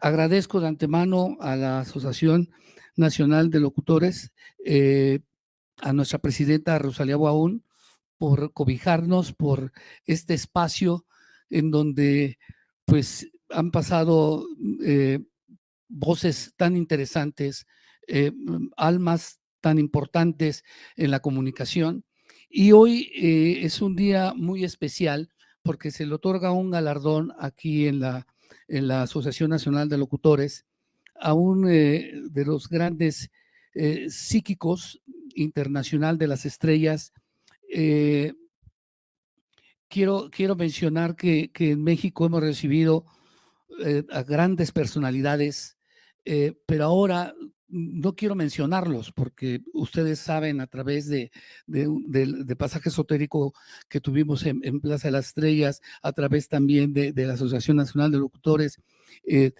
Agradezco de antemano a la Asociación Nacional de Locutores, eh, a nuestra presidenta Rosalia Guaún, por cobijarnos, por este espacio en donde pues han pasado eh, voces tan interesantes, eh, almas tan importantes en la comunicación. Y hoy es un día muy especial porque se le otorga un galardón aquí en la en la Asociación Nacional de Locutores, a un eh, de los grandes eh, psíquicos internacional de las estrellas. Eh, quiero, quiero mencionar que, que, en México hemos recibido a grandes personalidades, pero ahora Mm, no quiero mencionarlos porque ustedes saben a través de, de, pasaje esotérico que tuvimos en, Plaza de las Estrellas, a través también de, la Asociación Nacional de Locutores, eh,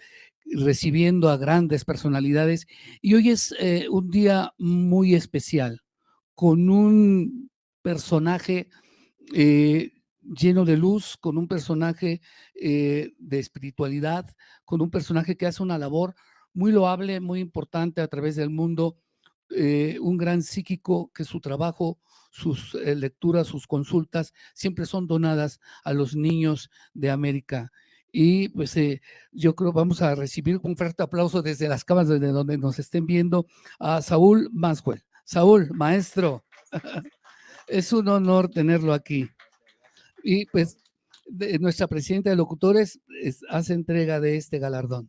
recibiendo a grandes personalidades. Y hoy es eh, un día muy especial, con un personaje eh, lleno de luz, con un personaje de espiritualidad, con un personaje que hace una labor muy loable, muy importante a través del mundo, eh, un gran psíquico que su trabajo, sus eh, lecturas, sus consultas siempre son donadas a los niños de América. Y pues eh, yo creo vamos a recibir un fuerte aplauso desde las cámaras, desde donde nos estén viendo a Saúl Maswell. Saúl, maestro, es un honor tenerlo aquí. Y pues nuestra presidenta de locutores hace entrega de este galardón.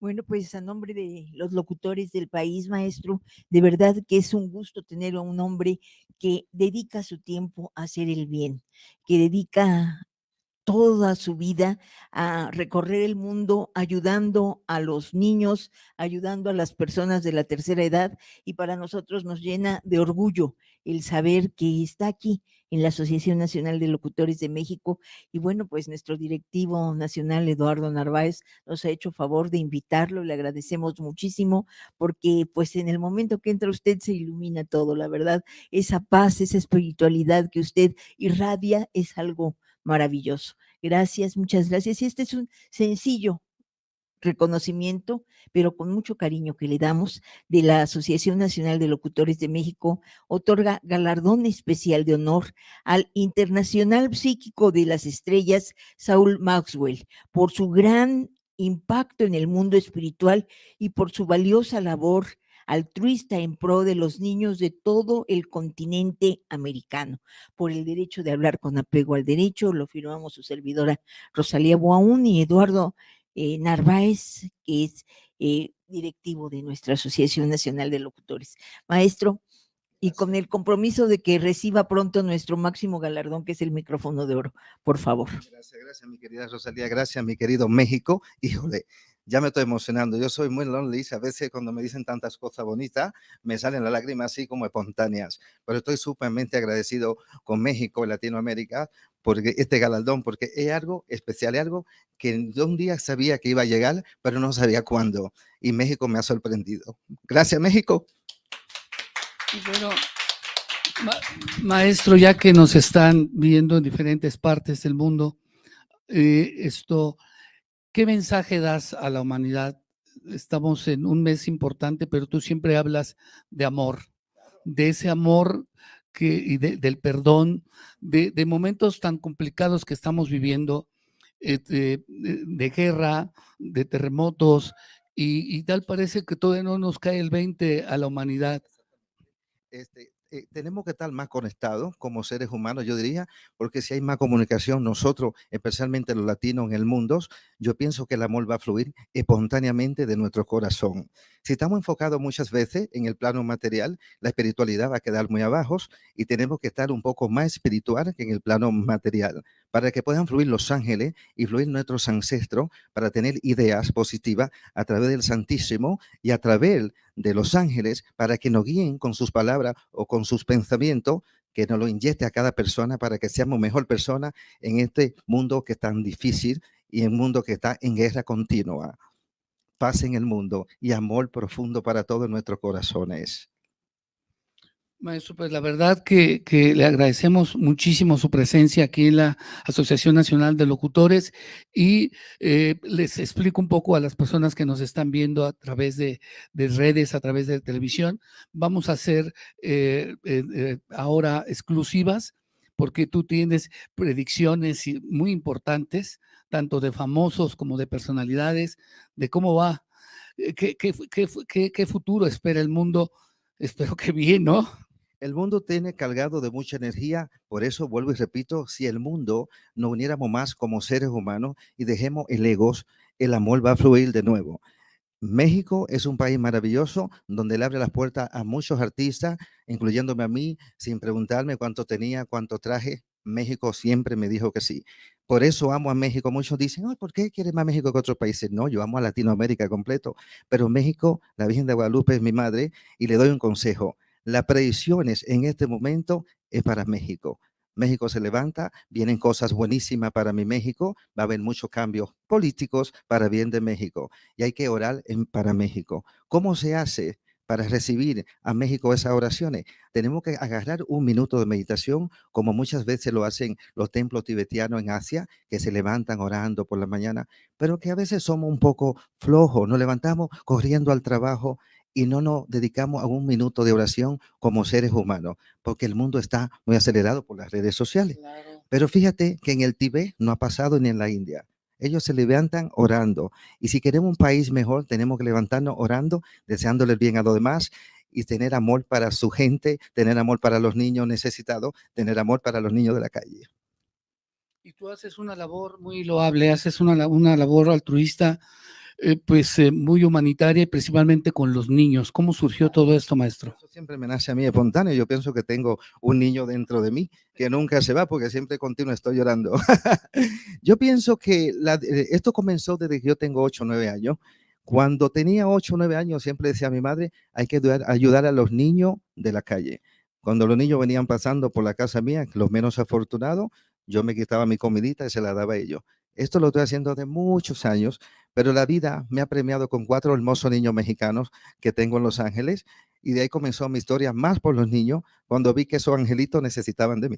Bueno, pues a nombre de los locutores del país, maestro, de verdad que es un gusto tener a un hombre que dedica su tiempo a hacer el bien, que dedica toda su vida a recorrer el mundo ayudando a los niños, ayudando a las personas de la tercera edad y para nosotros nos llena de orgullo el saber que está aquí en la Asociación Nacional de Locutores de México. Y bueno, pues nuestro directivo nacional, Eduardo Narváez, nos ha hecho favor de invitarlo. Le agradecemos muchísimo porque pues en el momento que entra usted se ilumina todo, la verdad. Esa paz, esa espiritualidad que usted irradia es algo maravilloso. Gracias, muchas gracias. Y este es un sencillo reconocimiento, pero con mucho cariño que le damos, de la Asociación Nacional de Locutores de México, otorga galardón especial de honor al internacional psíquico de las estrellas, Saul Maxwell, por su gran impacto en el mundo espiritual y por su valiosa labor altruista en pro de los niños de todo el continente americano, por el derecho de hablar con apego al derecho, lo firmamos su servidora Rosalía Boaún y Eduardo eh, Narváez, que es eh, directivo de nuestra Asociación Nacional de Locutores. Maestro, y con el compromiso de que reciba pronto nuestro máximo galardón, que es el micrófono de oro, por favor. Gracias, gracias, mi querida Rosalía, gracias, mi querido México. Híjole, ya me estoy emocionando. Yo soy muy lonely, a veces cuando me dicen tantas cosas bonitas, me salen las lágrimas así como espontáneas. Pero estoy súpermente agradecido con México y Latinoamérica por este galardón, porque es algo especial, es algo que un día sabía que iba a llegar, pero no sabía cuándo. Y México me ha sorprendido. Gracias, México. Bueno, maestro, ya que nos están viendo en diferentes partes del mundo, eh, esto ¿Qué mensaje das a la humanidad? Estamos en un mes importante, pero tú siempre hablas de amor, de ese amor que, y del perdón, de, momentos tan complicados que estamos viviendo, eh, de, guerra, de terremotos, y, tal parece que todavía no nos cae el 20 a la humanidad. Eh, tenemos que estar más conectados como seres humanos, yo diría, porque si hay más comunicación, nosotros, especialmente los latinos en el mundo, yo pienso que el amor va a fluir espontáneamente de nuestro corazón. Si estamos enfocados muchas veces en el plano material, la espiritualidad va a quedar muy abajo y tenemos que estar un poco más espiritual que en el plano material para que puedan fluir los ángeles y fluir nuestros ancestros para tener ideas positivas a través del Santísimo y a través de los ángeles para que nos guíen con sus palabras o con sus pensamientos, que nos lo inyecte a cada persona para que seamos mejor persona en este mundo que es tan difícil y en un mundo que está en guerra continua. Paz en el mundo y amor profundo para todos nuestros corazones. Maestro, pues la verdad que, le agradecemos muchísimo su presencia aquí en la Asociación Nacional de Locutores y eh, les explico un poco a las personas que nos están viendo a través de, redes, a través de televisión. Vamos a hacer eh, eh, ahora exclusivas porque tú tienes predicciones muy importantes, tanto de famosos como de personalidades, de cómo va, qué, qué futuro espera el mundo. Espero que bien, ¿no? El mundo tiene cargado de mucha energía, por eso vuelvo y repito, si el mundo nos uniéramos más como seres humanos y dejemos el ego, el amor va a fluir de nuevo. México es un país maravilloso donde le abre las puertas a muchos artistas, incluyéndome a mí, sin preguntarme cuánto tenía, cuánto traje. México siempre me dijo que sí. Por eso amo a México. Muchos dicen, ¿por qué quieres más México que otros países? No, yo amo a Latinoamérica completo. Pero México, la Virgen de Guadalupe es mi madre y le doy un consejo las predicciones en este momento es para México. México se levanta, vienen cosas buenísimas para mi México, va a haber muchos cambios políticos para bien de México y hay que orar en, para México. ¿Cómo se hace? para recibir a México esas oraciones. Tenemos que agarrar un minuto de meditación, como muchas veces lo hacen los templos tibetanos en Asia, que se levantan orando por la mañana, pero que a veces somos un poco flojos, nos levantamos corriendo al trabajo y no nos dedicamos a un minuto de oración como seres humanos, porque el mundo está muy acelerado por las redes sociales. Pero fíjate que en el Tibet no ha pasado ni en la India. Ellos se levantan orando. Y si queremos un país mejor, tenemos que levantarnos orando, deseándoles bien a los demás y tener amor para su gente, tener amor para los niños necesitados, tener amor para los niños de la calle. Y tú haces una labor muy loable, haces una, una labor altruista eh, pues eh, muy humanitaria y principalmente con los niños. ¿Cómo surgió todo esto, maestro? siempre me nace a mí espontáneo. Yo pienso que tengo un niño dentro de mí que nunca se va porque siempre continúa. estoy llorando. yo pienso que eh, esto comenzó desde que yo tengo 8 o 9 años. Cuando tenía 8 o 9 años siempre decía a mi madre, hay que ayudar a los niños de la calle. Cuando los niños venían pasando por la casa mía, los menos afortunados, yo me quitaba mi comidita y se la daba a ellos. Esto lo estoy haciendo de muchos años, pero la vida me ha premiado con cuatro hermosos niños mexicanos que tengo en Los Ángeles y de ahí comenzó mi historia más por los niños cuando vi que esos angelitos necesitaban de mí.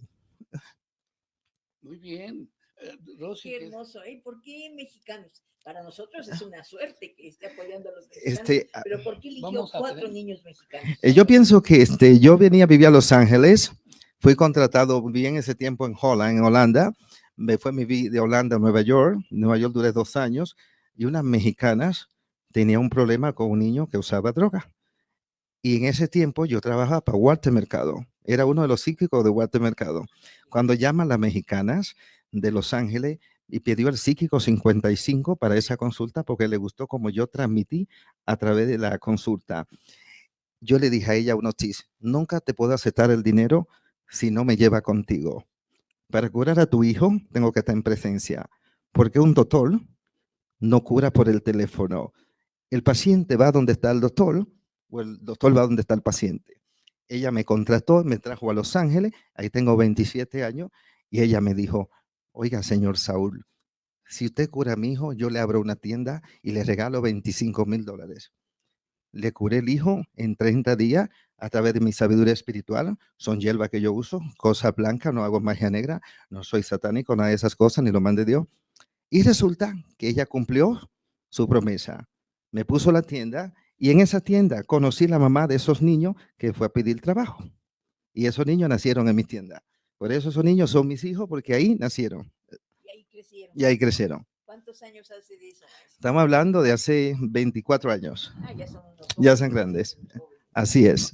Muy bien. Eh, Rosy, qué hermoso, ¿eh? ¿Por qué mexicanos? Para nosotros es una suerte que esté apoyando a los mexicanos. Este, ah, pero ¿por qué eligió cuatro niños mexicanos? Eh, yo pienso que este, yo venía a vivir a Los Ángeles, fui contratado bien ese tiempo en Holland, en Holanda, me fue mi vida de Holanda a Nueva York. Nueva York duré dos años y unas mexicanas tenía un problema con un niño que usaba droga. Y en ese tiempo yo trabajaba para Walter Mercado. Era uno de los psíquicos de Walter Mercado. Cuando llaman las mexicanas de Los Ángeles y pidió al psíquico 55 para esa consulta porque le gustó como yo transmití a través de la consulta. Yo le dije a ella unos chis: nunca te puedo aceptar el dinero si no me lleva contigo para curar a tu hijo tengo que estar en presencia, porque un doctor no cura por el teléfono. El paciente va donde está el doctor o el doctor va donde está el paciente. Ella me contrató, me trajo a Los Ángeles, ahí tengo 27 años, y ella me dijo, oiga, señor Saúl, si usted cura a mi hijo, yo le abro una tienda y le regalo 25 mil dólares le curé el hijo en 30 días a través de mi sabiduría espiritual. Son hierbas que yo uso, cosa blanca, no hago magia negra, no soy satánico, nada de esas cosas, ni lo mande Dios. Y resulta que ella cumplió su promesa. Me puso la tienda y en esa tienda conocí la mamá de esos niños que fue a pedir trabajo. Y esos niños nacieron en mi tienda. Por eso esos niños son mis hijos, porque ahí nacieron. Y ahí Y ahí crecieron años Estamos hablando de hace 24 años. Ah, ya, son ya son grandes. Así es.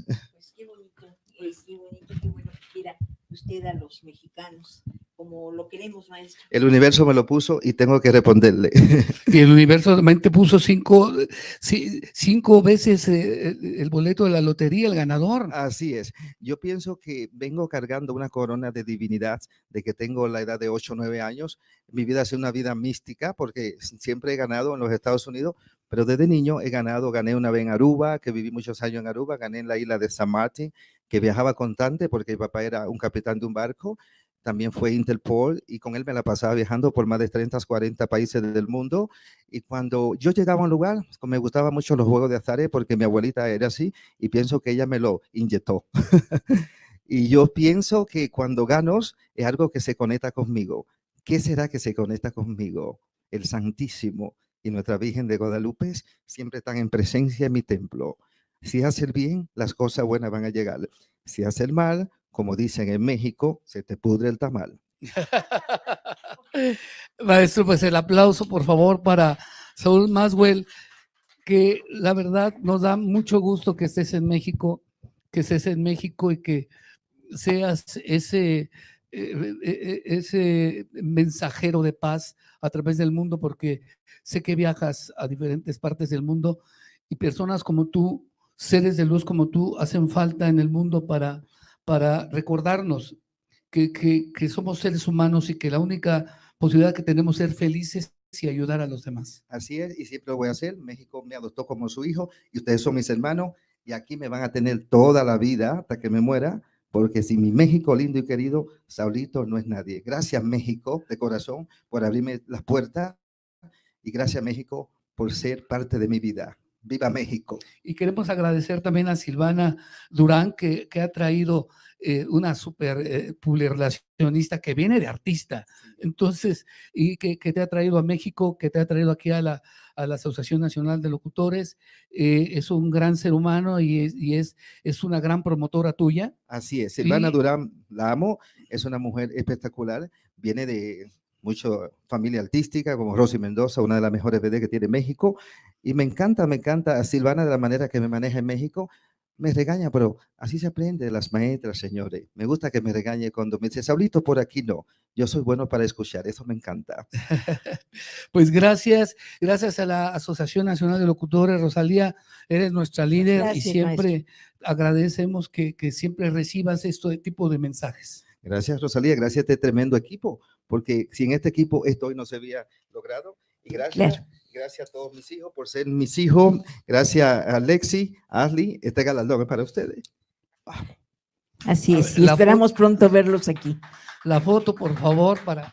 a los mexicanos? Como lo queremos, maestro. El universo me lo puso y tengo que responderle. Y el universo también te puso cinco, cinco veces eh, el boleto de la lotería, el ganador. Así es. Yo pienso que vengo cargando una corona de divinidad de que tengo la edad de 8 o 9 años. Mi vida ha sido una vida mística porque siempre he ganado en los Estados Unidos, pero desde niño he ganado, gané una vez en Aruba, que viví muchos años en Aruba, gané en la isla de San Martín, que viajaba constante porque mi papá era un capitán de un barco, también fue Interpol y con él me la pasaba viajando por más de 30, 40 países del mundo. Y cuando yo llegaba a un lugar, pues, me gustaba mucho los juegos de azar porque mi abuelita era así y pienso que ella me lo inyectó. y yo pienso que cuando ganos es algo que se conecta conmigo. ¿Qué será que se conecta conmigo? El Santísimo y nuestra Virgen de Guadalupe siempre están en presencia en mi templo. Si hace el bien, las cosas buenas van a llegar. Si hace el mal, como dicen en México, se te pudre el tamal. Maestro, pues el aplauso, por favor, para Saúl Maswell, que la verdad nos da mucho gusto que estés en México, que estés en México y que seas ese, eh, eh, eh, ese mensajero de paz a través del mundo, porque sé que viajas a diferentes partes del mundo y personas como tú seres de luz como tú hacen falta en el mundo para, para recordarnos que, que, que, somos seres humanos y que la única posibilidad que tenemos es ser felices y ayudar a los demás. Así es, y siempre lo voy a hacer. México me adoptó como su hijo y ustedes son mis hermanos y aquí me van a tener toda la vida hasta que me muera, porque si mi México lindo y querido, Saulito no es nadie. Gracias México de corazón por abrirme las puertas y gracias México por ser parte de mi vida. Viva México. Y queremos agradecer también a Silvana Durán, que, ha traído eh, una super eh, que viene de artista. Entonces, y que, te ha traído a México, que te ha traído aquí a la, a la Asociación Nacional de Locutores. Eh, es un gran ser humano y es, es, una gran promotora tuya. Así es, Silvana Durán, la amo, es una mujer espectacular, viene de mucho familia artística, como Rosy Mendoza, una de las mejores BD que tiene México. Y me encanta, me encanta a Silvana de la manera que me maneja en México. Me regaña, pero así se aprende de las maestras, señores. Me gusta que me regañe cuando me dice, Saulito, por aquí no. Yo soy bueno para escuchar, eso me encanta. pues gracias, gracias a la Asociación Nacional de Locutores, Rosalía, eres nuestra líder y siempre agradecemos que, que siempre recibas este tipo de mensajes. Gracias, Rosalía. Gracias a este tremendo equipo, porque sin este equipo esto hoy no se había logrado. Y gracias. Gracias a todos mis hijos por ser mis hijos. Gracias a Lexi, a Ashley. Este galardón es para ustedes. Así es. y esperamos pronto verlos aquí. La foto, por favor, para.